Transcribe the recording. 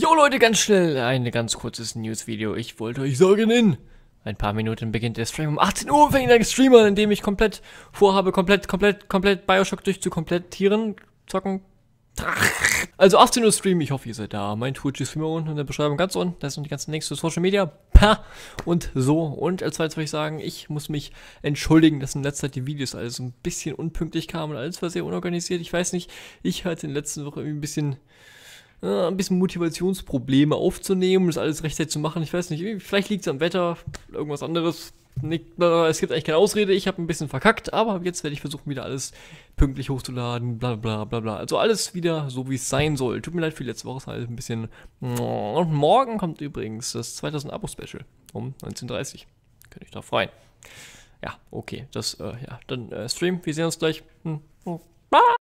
Jo Leute, ganz schnell ein ganz kurzes News-Video. Ich wollte euch sagen, in ein paar Minuten beginnt der Stream. Um 18 Uhr fängt der Stream an, in dem ich komplett vorhabe, komplett, komplett, komplett Bioshock durchzukomplettieren, zocken. Also 18 Uhr Stream, ich hoffe ihr seid da. Mein Twitch ist immer unten in der Beschreibung ganz unten. Da sind die ganzen Links zu Social Media. Und so. Und als zweites würde ich sagen, ich muss mich entschuldigen, dass in letzter Zeit die Videos alles ein bisschen unpünktlich kamen und alles war sehr unorganisiert. Ich weiß nicht, ich hatte in der letzten Woche irgendwie ein bisschen ein bisschen Motivationsprobleme aufzunehmen, das alles rechtzeitig zu machen. Ich weiß nicht, vielleicht liegt es am Wetter, irgendwas anderes. Nicht, es gibt eigentlich keine Ausrede, ich habe ein bisschen verkackt, aber jetzt werde ich versuchen, wieder alles pünktlich hochzuladen, bla bla bla bla. Also alles wieder so, wie es sein soll. Tut mir leid für die letzte Woche, ist halt ein bisschen... Mm. Und morgen kommt übrigens das 2000 Abo-Special um 19.30 Uhr. Könnte ich da freuen. Ja, okay, das, äh, ja, dann äh, Stream, wir sehen uns gleich. Hm. Ah!